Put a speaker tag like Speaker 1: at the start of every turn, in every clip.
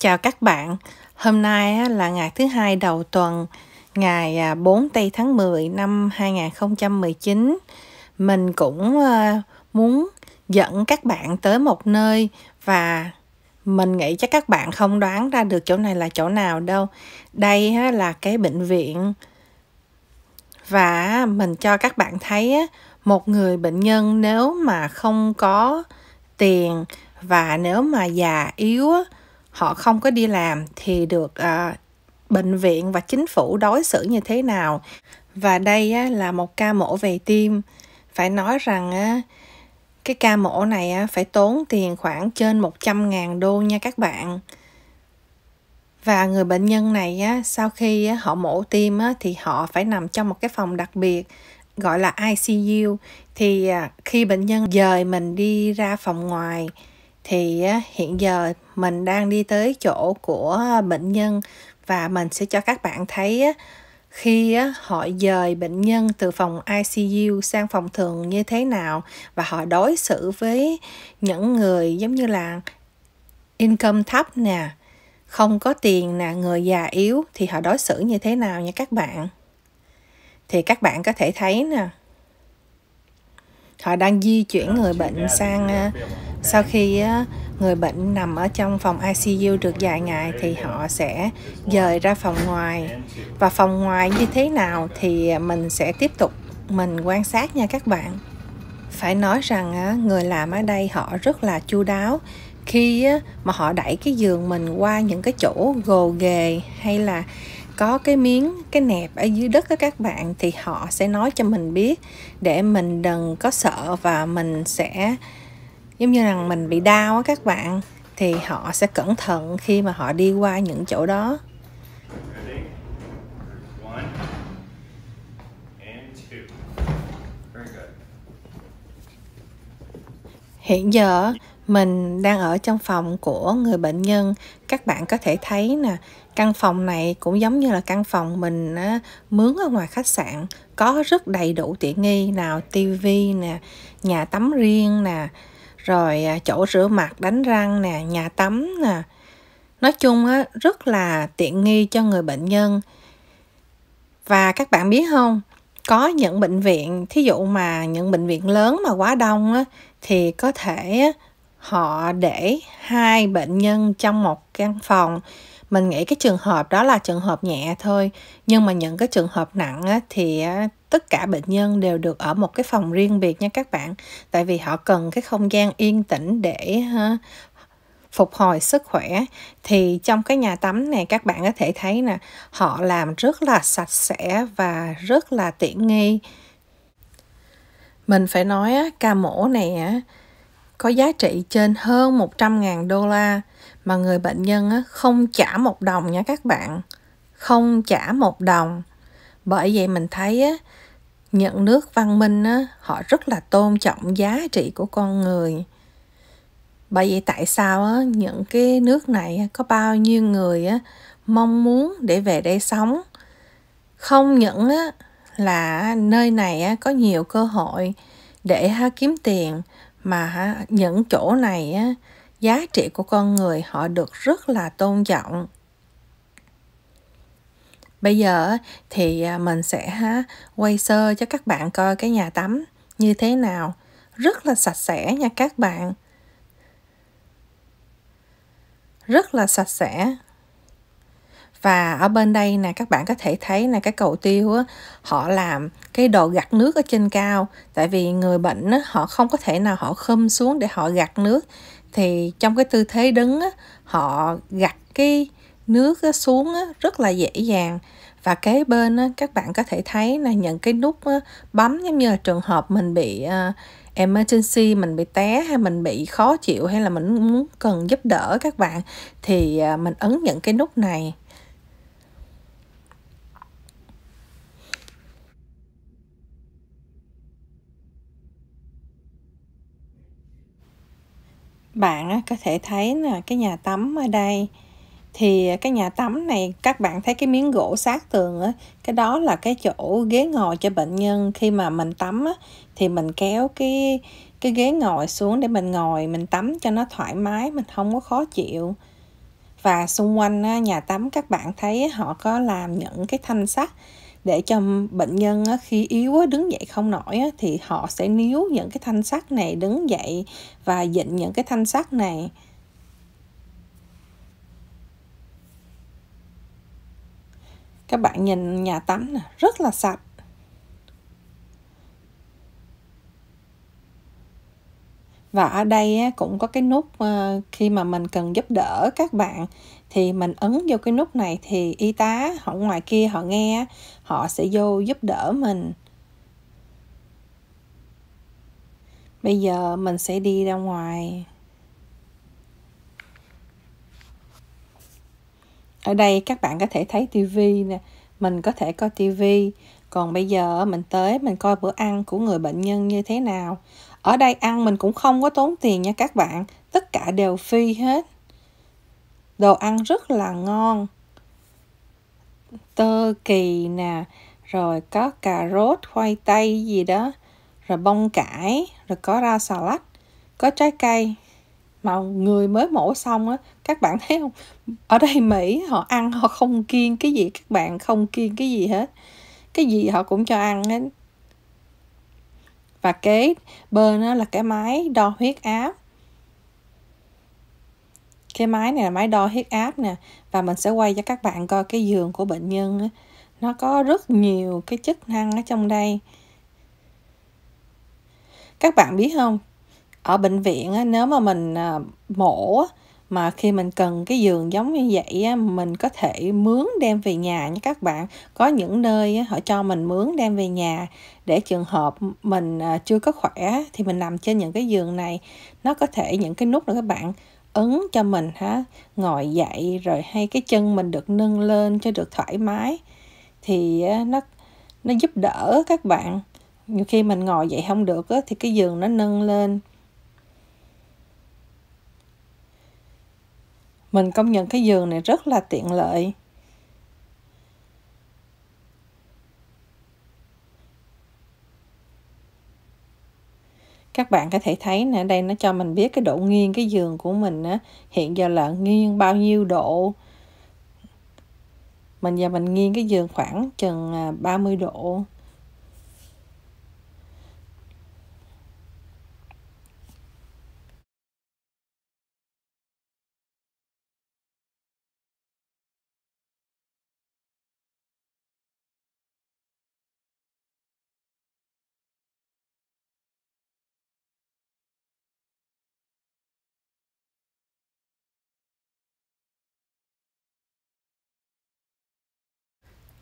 Speaker 1: Chào các bạn. Hôm nay là ngày thứ hai đầu tuần, ngày 4 à, tây tháng 10 năm 2019. Mình cũng ờ, muốn dẫn các bạn tới một nơi và mình nghĩ chắc các bạn không đoán ra được chỗ này là chỗ nào đâu. Đây là cái bệnh viện và mình cho các bạn thấy một người bệnh nhân nếu mà không có tiền và nếu mà già yếu á, họ không có đi làm thì được à, bệnh viện và chính phủ đối xử như thế nào và đây á, là một ca mổ về tim phải nói rằng á, cái ca mổ này á, phải tốn tiền khoảng trên 100.000 đô nha các bạn và người bệnh nhân này á, sau khi á, họ mổ tim á, thì họ phải nằm trong một cái phòng đặc biệt gọi là ICU thì à, khi bệnh nhân dời mình đi ra phòng ngoài thì hiện giờ mình đang đi tới chỗ của bệnh nhân và mình sẽ cho các bạn thấy khi họ dời bệnh nhân từ phòng ICU sang phòng thường như thế nào và họ đối xử với những người giống như là income thấp nè, không có tiền nè, người già yếu thì họ đối xử như thế nào nha các bạn. Thì các bạn có thể thấy nè. Họ đang di chuyển người bệnh sang sau khi người bệnh nằm ở trong phòng ICU được dài ngày thì họ sẽ dời ra phòng ngoài và phòng ngoài như thế nào thì mình sẽ tiếp tục mình quan sát nha các bạn phải nói rằng người làm ở đây họ rất là chu đáo khi mà họ đẩy cái giường mình qua những cái chỗ gồ ghề hay là có cái miếng cái nẹp ở dưới đất đó các bạn thì họ sẽ nói cho mình biết để mình đừng có sợ và mình sẽ giống như rằng mình bị đau á các bạn thì họ sẽ cẩn thận khi mà họ đi qua những chỗ đó hiện giờ mình đang ở trong phòng của người bệnh nhân các bạn có thể thấy nè căn phòng này cũng giống như là căn phòng mình á, mướn ở ngoài khách sạn có rất đầy đủ tiện nghi nào tivi nè nhà tắm riêng nè rồi à, chỗ rửa mặt đánh răng nè nhà tắm nè nói chung á, rất là tiện nghi cho người bệnh nhân và các bạn biết không có những bệnh viện thí dụ mà những bệnh viện lớn mà quá đông á, thì có thể họ để hai bệnh nhân trong một căn phòng mình nghĩ cái trường hợp đó là trường hợp nhẹ thôi nhưng mà những cái trường hợp nặng á, thì tất cả bệnh nhân đều được ở một cái phòng riêng biệt nha các bạn tại vì họ cần cái không gian yên tĩnh để phục hồi sức khỏe thì trong cái nhà tắm này các bạn có thể thấy nè họ làm rất là sạch sẽ và rất là tiện nghi mình phải nói ca mổ này có giá trị trên hơn 100.000 đô la mà người bệnh nhân không trả một đồng nha các bạn không trả một đồng bởi vậy mình thấy những nước văn minh họ rất là tôn trọng giá trị của con người bởi vậy tại sao những cái nước này có bao nhiêu người mong muốn để về đây sống không những là nơi này có nhiều cơ hội để kiếm tiền mà những chỗ này giá trị của con người họ được rất là tôn trọng bây giờ thì à, mình sẽ quay sơ cho các bạn coi cái nhà tắm như thế nào rất là sạch sẽ nha các bạn rất là sạch sẽ và ở bên đây nè các bạn có thể thấy nè cái cầu tiêu á, họ làm cái đồ gặt nước ở trên cao tại vì người bệnh á, họ không có thể nào họ khâm xuống để họ gặt nước thì trong cái tư thế đứng họ gặt cái nước xuống rất là dễ dàng và kế bên các bạn có thể thấy là những cái nút bấm giống như là trường hợp mình bị à, emergency mình bị té hay mình bị khó chịu hay là mình muốn cần giúp đỡ các bạn thì à, mình ấn những cái nút này bạn có thể thấy là cái nhà tắm ở đây thì cái nhà tắm này các bạn thấy cái miếng gỗ sát tường á cái đó là cái chỗ ghế ngồi cho bệnh nhân khi mà mình tắm á thì mình kéo cái cái ghế ngồi xuống để mình ngồi mình tắm cho nó thoải mái mình không có khó chịu và xung quanh nhà tắm các bạn thấy họ có làm những cái thanh sắt để cho bệnh nhân khi yếu đứng dậy không nổi thì họ sẽ níu những cái thanh sắt này đứng dậy và dịnh những cái thanh sắt này các bạn nhìn nhà tắm rất là sạch và ở đây cũng có cái nút ờ, khi mà mình cần giúp đỡ các bạn thì mình ấn vô cái nút này thì y tá họ ngoài kia họ nghe họ sẽ vô giúp đỡ mình bây giờ mình sẽ đi ra ngoài ở đây các bạn có thể thấy tivi nè mình có thể coi tivi còn bây giờ mình tới mình coi bữa ăn của người bệnh nhân như thế nào ở đây ăn mình cũng không có tốn tiền nha các bạn tất cả đều phi hết đồ ăn rất là ngon tơ kỳ nè rồi có cà rốt khoai tây gì đó rồi bông cải rồi có rau xà lách có trái cây mà người mới mổ xong á các bạn thấy không ở đây mỹ họ ăn họ không kiêng cái gì các bạn không kiêng cái gì hết cái gì họ cũng cho ăn hết và kế bên đó là cái máy đo huyết áp cái máy này là máy đo huyết áp nè và mình sẽ quay cho các bạn coi cái giường của bệnh nhân nó có rất nhiều cái chức năng ở trong đây các bạn biết không ở bệnh viện nếu mà mình à, mổ mà khi mình cần cái giường giống như vậy mình có thể mướn đem về nhà nha các bạn có những nơi họ cho mình mướn đem về nhà để trường hợp mình à, chưa có khỏe thì mình nằm trên những cái giường này nó có thể những cái nút là các bạn ấn cho mình ha ngồi dậy rồi hay cái chân mình được nâng lên cho được thoải mái thì nó nó giúp đỡ các bạn nhiều khi mình ngồi dậy không được á, thì cái giường nó nâng lên mình công nhận cái giường này rất là tiện lợi các bạn có thể thấy nè đây nó cho mình biết cái độ nghiêng cái giường của mình á, hiện giờ là nghiêng bao nhiêu độ mình giờ mình nghiêng cái giường khoảng chừng 30 à, độ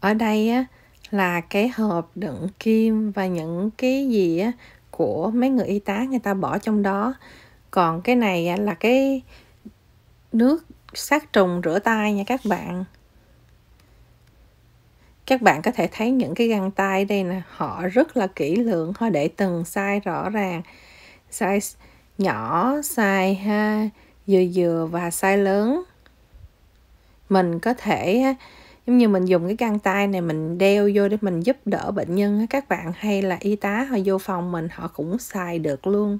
Speaker 1: ở đây á là cái hộp đựng kim và những cái gì á của mấy người y tá người ta bỏ trong đó còn cái này á, là cái nước sát trùng rửa tay nha các bạn các bạn có thể thấy những cái găng tay đây nè họ rất là kỹ lưỡng họ để từng size rõ ràng size nhỏ size ha vừa vừa và size lớn mình có thể giống như mình dùng cái găng tay này mình đeo vô để mình giúp đỡ bệnh nhân các bạn hay là y tá họ vô phòng mình họ cũng xài được luôn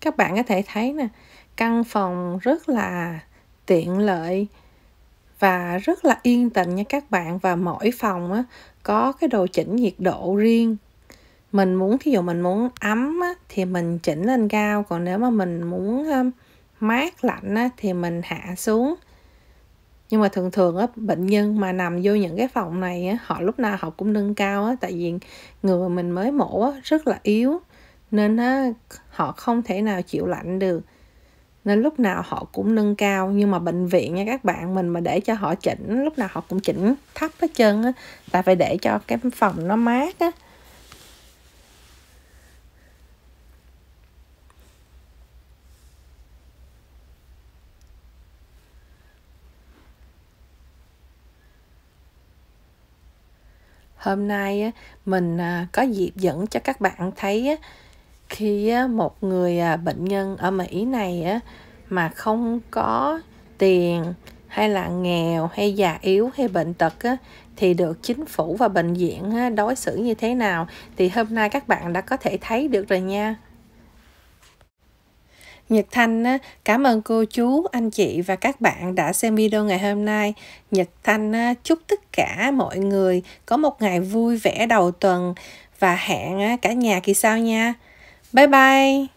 Speaker 1: các bạn có thể thấy nè căn phòng rất là tiện lợi và rất là yên tĩnh nha các bạn và mỗi phòng á, có cái đồ chỉnh nhiệt độ riêng mình muốn thí dụ mình muốn ấm á, thì mình chỉnh lên cao còn nếu mà mình muốn um, mát lạnh á, thì mình hạ xuống nhưng mà thường thường á, bệnh nhân mà nằm vô những cái phòng này á, họ lúc nào họ cũng nâng cao á, tại vì người mình mới mổ á, rất là yếu nên á, họ không thể nào chịu lạnh được nên lúc nào họ cũng nâng cao nhưng mà bệnh viện nha các bạn mình mà để cho họ chỉnh lúc nào họ cũng chỉnh thấp hết chân á tại phải để cho cái phòng nó mát á hôm nay mình à, có dịp dẫn cho các bạn thấy khi một người à, bệnh nhân ở Mỹ này mà không có tiền hay là nghèo hay già yếu hay bệnh tật á, thì được chính phủ và bệnh viện á, đối xử như thế nào thì hôm nay các bạn đã có thể thấy được rồi nha Nhật Thanh cảm ơn cô chú, anh chị và các bạn đã xem video ngày hôm nay. Nhật Thanh chúc tất cả mọi người có một ngày vui vẻ đầu tuần và hẹn cả nhà kỳ sau nha. Bye bye!